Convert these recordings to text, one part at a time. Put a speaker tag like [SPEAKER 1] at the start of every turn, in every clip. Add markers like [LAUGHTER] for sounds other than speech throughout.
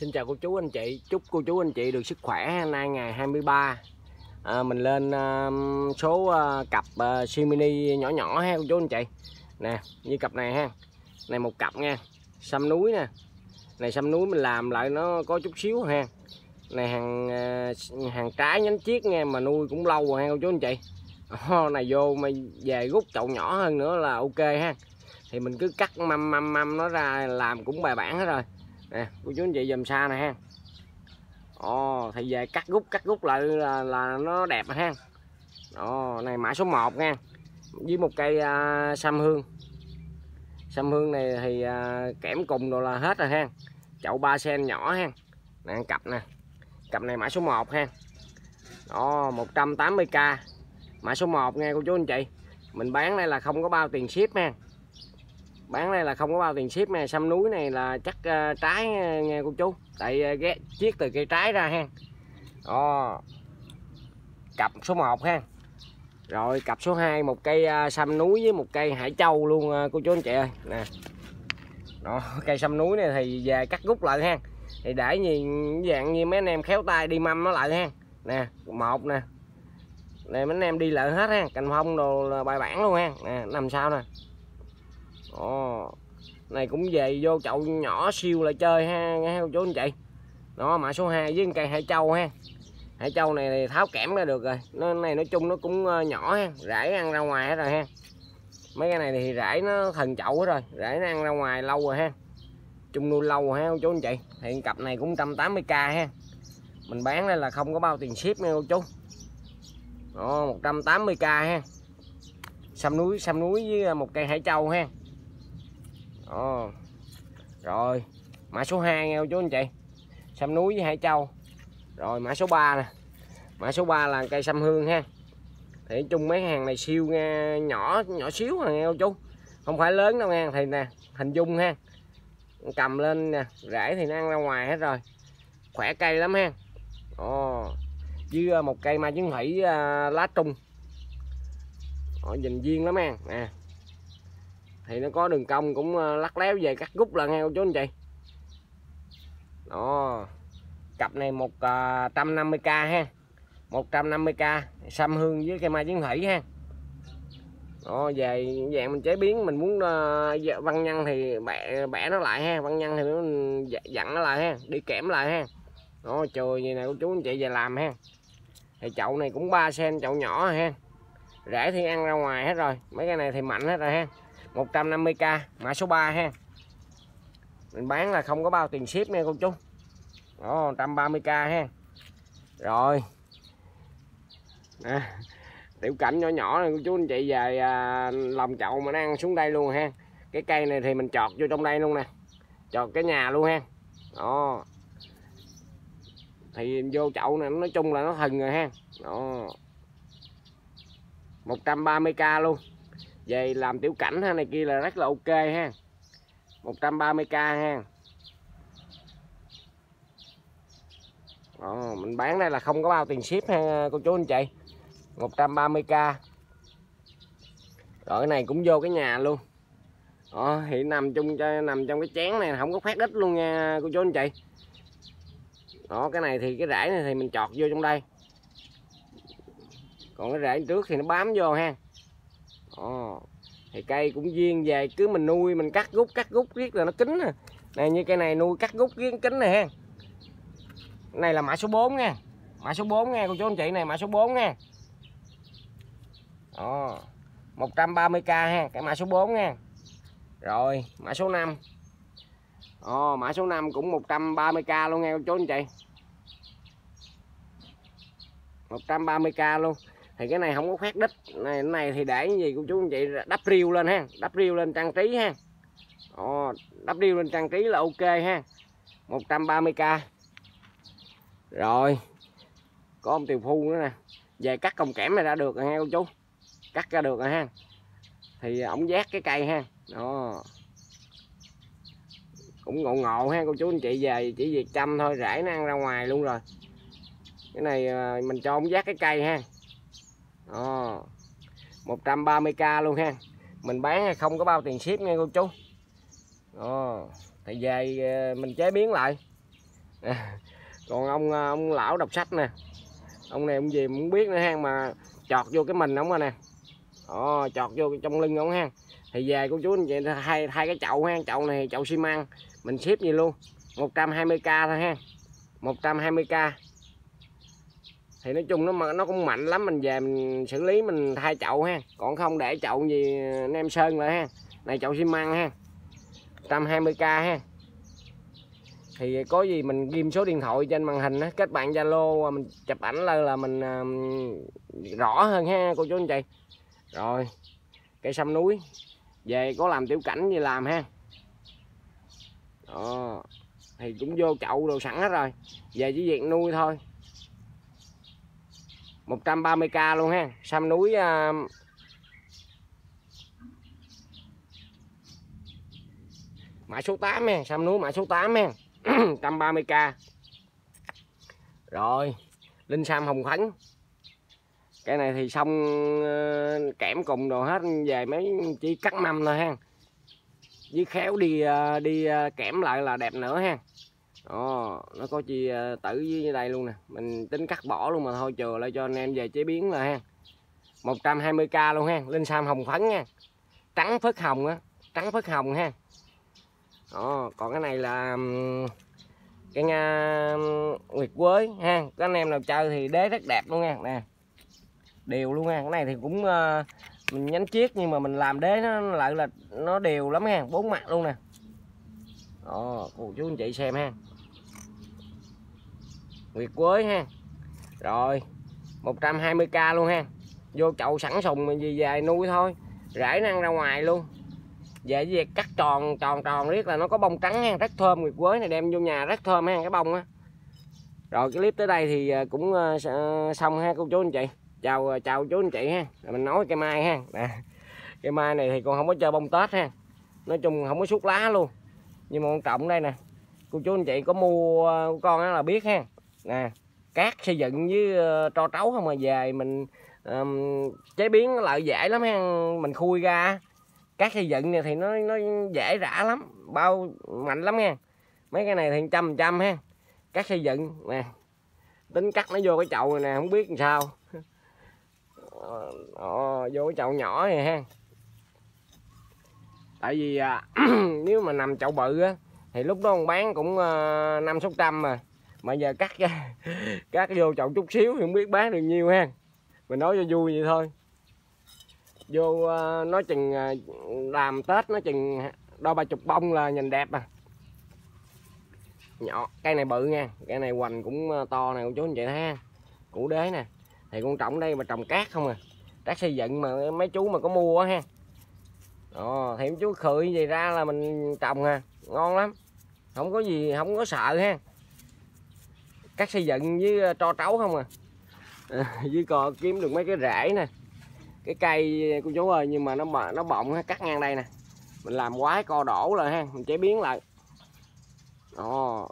[SPEAKER 1] Xin chào cô chú anh chị, chúc cô chú anh chị được sức khỏe nay ngày 23 à, Mình lên à, số à, cặp à, uh, Simini nhỏ nhỏ ha cô chú anh chị Nè, như cặp này ha Này một cặp nha, xăm núi nè Này xăm núi mình làm lại nó có chút xíu ha Này hàng à, hàng trái nhánh chiếc nha mà nuôi cũng lâu rồi ha cô chú anh chị oh, Này vô mà về rút chậu nhỏ hơn nữa là ok ha Thì mình cứ cắt mâm mâm mâm nó ra làm cũng bài bản hết rồi nè cô chú anh chị dùm xa nè ha ồ thì về cắt rút cắt rút lại là, là nó đẹp ha ồ này mã số 1 nha với một cây à, sam hương sam hương này thì à, kẽm cùng rồi là hết rồi ha chậu 3 sen nhỏ ha nè cặp nè cặp này mã số 1 ha ồ 180k mã số 1 nha cô chú anh chị mình bán đây là không có bao tiền ship nha bán này là không có bao tiền ship nè sâm núi này là chắc uh, trái ờ, nghe cô chú tại uh, ghé chiếc từ cây trái ra ha đó. cặp số 1 ha rồi cặp số 2 một cây uh, xăm núi với một cây hải châu luôn uh, cô chú anh chị ơi nè đó [LAUGHS] cây sâm núi này thì về cắt rút lại ha thì để nhìn dạng như mấy anh em khéo tay đi mâm nó lại ha nè một nè này mấy anh em đi lại hết ha cành phong đồ là bài bản luôn ha nè làm sao nè đó. này cũng về vô chậu nhỏ siêu là chơi ha nghe theo chú anh chị đó mã số 2 với cây hải châu ha hải châu này thì tháo kẽm ra được rồi nó này nói chung nó cũng ờ, nhỏ ha rải ăn ra ngoài hết rồi ha mấy cái này thì rải nó thần chậu hết rồi rải nó ăn ra ngoài lâu rồi ha chung nuôi lâu rồi ha cô chú anh chị hiện cặp này cũng 180 k ha mình bán đây là không có bao tiền ship nha cô chú đó 180 k ha sam núi sam núi với ờ, một cây hải châu ha Ồ. Rồi, mã số 2 nghe chú anh chị. Sâm núi với Hải Châu. Rồi mã số 3 nè. Mã số 3 là cây sâm hương ha. Thì chung mấy hàng này siêu nghe nhỏ nhỏ xíu à nghe chú. Không phải lớn đâu nghe thì nè, hình dung ha. Cầm lên nè, rễ thì nó ăn ra ngoài hết rồi. Khỏe cây lắm ha. Ồ. Với à, một cây mai chứng thủy à, lá trung. Họ nhìn viên lắm ăn nè thì nó có đường cong cũng ờ, lắc léo về cắt rút là heo chú anh chị đó cặp này 150k ờ, ha 150k xăm hương với cây mai chiến thủy ha đó về dạng mình chế biến mình muốn uh, văn nhân thì bẻ, bẻ nó lại ha văn nhân thì mình dặn nó lại ha đi kẽm lại ha đó trời gì này cô chú anh chị về làm ha thì chậu này cũng 3 sen chậu nhỏ ha rễ thì ăn ra ngoài hết rồi mấy cái này thì mạnh hết rồi ha 150k mã số 3 ha mình bán là không có bao tiền ship nha cô chú đó 130k ha rồi à, tiểu cảnh nhỏ nhỏ này cô chú anh chị về à, lòng chậu mà đang xuống đây luôn ha cái cây này thì mình chọt vô trong đây luôn nè chọt cái nhà luôn ha đó thì vô chậu này nói chung là nó thần rồi ha đó 130k luôn về làm tiểu cảnh hay này kia là rất là ok ha 130k ha Ồ, mình bán đây là không có bao tiền ship ha cô chú anh chị 130k rồi cái này cũng vô cái nhà luôn Ồ, thì nằm chung cho nằm trong cái chén này không có khoét ít luôn nha cô chú anh chị đó cái này thì cái rễ này thì mình chọt vô trong đây còn cái rễ trước thì nó bám vô ha à, thì cây cũng duyên về cứ mình nuôi mình cắt rút cắt rút riết là nó kín à. này như cây này nuôi cắt rút riết kín này này là mã số 4 nha mã số 4 nha cô chú anh chị này mã số 4 nha à, ờ. 130k ha cái mã số 4 nha rồi mã số 5 Ồ, ờ, mã số 5 cũng 130k luôn nghe cô chú anh chị 130k luôn thì cái này không có khoét đít này này thì để gì cô chú anh chị đắp riêu lên ha đắp riêu lên trang trí ha Ồ, đắp riêu lên trang trí là ok ha 130k rồi có ông tiều phu nữa nè về cắt công kẽm này ra được rồi ha cô chú cắt ra được rồi ha thì à, ổng giác cái cây ha đó cũng ngộ ngộ ha cô chú anh chị về chỉ việc chăm thôi rải nó ăn ra ngoài luôn rồi cái này à, mình cho ổng giác cái cây ha đó ờ. 130k luôn ha mình bán không có bao tiền ship nha cô chú đó ờ, thì về ờ, mình chế biến lại [LAUGHS] còn ông ông lão đọc sách nè ông này ông gì muốn biết nữa ha mà chọt vô cái mình ông rồi nè đó, chọt vô trong lưng ông ha thì về cô chú anh chị hai hai cái chậu ha chậu này chậu xi măng mình ship gì luôn 120k thôi ha 120k thì nói chung nó mà nó cũng mạnh lắm mình về mình xử lý mình thay chậu ha còn không để chậu gì nem sơn lại ha này chậu xi măng ha 120k ha thì có gì mình ghim số điện thoại trên màn hình á kết bạn zalo à, mình chụp ảnh lên là mình uh, rõ hơn ha cô chú anh chị rồi cây sâm núi về có làm tiểu cảnh gì làm ha đó thì cũng vô chậu đồ sẵn hết rồi về chỉ việc nuôi thôi 130k luôn ha sam núi uh, mã số 8 nha, sam núi mã số 8 ha 130k [CLEARS THROAT] rồi linh sam hồng khánh cái này thì xong ờ, kẽm cùng đồ hết về mấy chỉ cắt mâm thôi ha với khéo đi ờ, đi ờ, kẽm lại là đẹp nữa ha đó nó có chi à, tử dưới đây luôn nè mình tính cắt bỏ luôn mà thôi chừa lại cho anh em về chế biến là ha 120k luôn ha linh sam hồng phấn nha trắng phớt hồng á trắng phớt hồng ha đó còn cái này là cái nga nguyệt quế ha các anh em nào chơi thì đế rất đẹp luôn nha nè đều luôn nha cái này thì cũng uh, mình nhánh chiếc nhưng mà mình làm đế nó lại là nó đều lắm nha bốn mặt luôn nè đó cô chú anh chị xem ha nguyệt quế ha rồi 120k luôn ha vô chậu sẵn sùng mình gì về nuôi thôi rải năng ra ngoài luôn về việc cắt tròn tròn tròn riết là nó có bông trắng ha rất thơm nguyệt quế này đem vô nhà rất thơm ha cái bông á rồi cái clip tới đây thì à, cũng à, à, xong ha cô chú anh chị chào chào chú anh chị ha Rồi mình nói cây mai ha nè [LAUGHS] cây mai này thì còn không có chơi bông tết ha nói chung không có suốt lá luôn nhưng mà quan trọng đây nè cô chú anh chị có mua con đó là biết ha nè cát xây dựng với ờ, tro trấu không mà dài mình um, chế biến nó lợi dễ lắm ha mình khui ra cát xây dựng này thì nó nó dễ rã lắm bao mạnh lắm nha mấy cái này thì trăm trăm ha cát xây dựng nè tính cắt nó vô cái chậu này nè không biết làm sao [LAUGHS] ờ, ờ, vô cái chậu nhỏ này ha tại vì à, [CLEARS THROAT] nếu mà nằm chậu bự á thì lúc đó ông bán cũng ờ, năm sáu trăm mà mà giờ cắt [LAUGHS] cắt vô chậu chút xíu thì không biết bán được nhiêu ha mình nói cho vui vậy thôi vô à, nói chừng à, làm tết nói chừng đo ba chục bông là nhìn đẹp à nhỏ cây này bự nha cây này hoành cũng to này con chú anh chị ha củ đế nè thì con trọng đây mà trồng cát không à cát xây dựng mà mấy chú mà có mua á ha đó, thì chú khơi gì ra là mình trồng à ngon lắm không có gì không có sợ ha cắt xây dựng với ờ, tro trấu không à, ờ, [LAUGHS] với cò kiếm được mấy cái rễ nè cái cây ờ, cô chú ơi nhưng mà nó nó bọng cắt ngang đây nè mình làm quái co đổ lại ha mình chế biến lại đó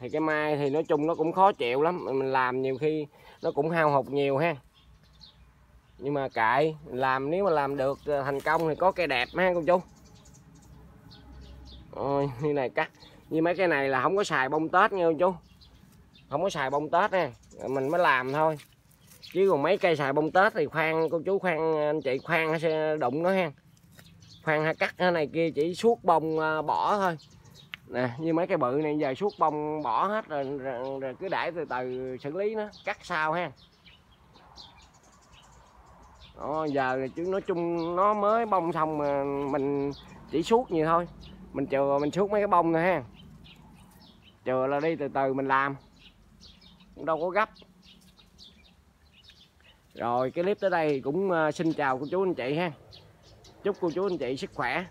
[SPEAKER 1] thì cái mai thì nói chung nó cũng khó chịu lắm mình làm nhiều khi nó cũng hao hụt nhiều ha nhưng mà kệ làm nếu mà làm được ờ, thành công thì có cây đẹp ha con chú ôi như này cắt như mấy cái này là không có xài bông tết nha con chú không có xài bông tết nè mình mới làm thôi chứ còn mấy cây xài bông tết thì khoan cô chú khoan ờ, anh chị khoan sẽ đụng nó ha khoan hay cắt cái này kia chỉ suốt bông ờ, bỏ thôi nè như mấy cây bự này giờ suốt bông bỏ hết rồi, rồi, rồi cứ để từ từ xử lý nó cắt sao ha đó, giờ chứ nói chung nó mới bông xong mà mình chỉ suốt như thôi mình chờ mình suốt mấy cái bông thôi ha chờ là đi từ từ mình làm cũng đâu có gấp rồi cái clip tới đây cũng ờ, xin chào cô chú anh chị ha chúc cô chú anh chị sức khỏe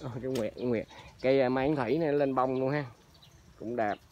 [SPEAKER 1] cái nguyệt nguyệt cây uh, mai thủy này lên bông luôn ha cũng đẹp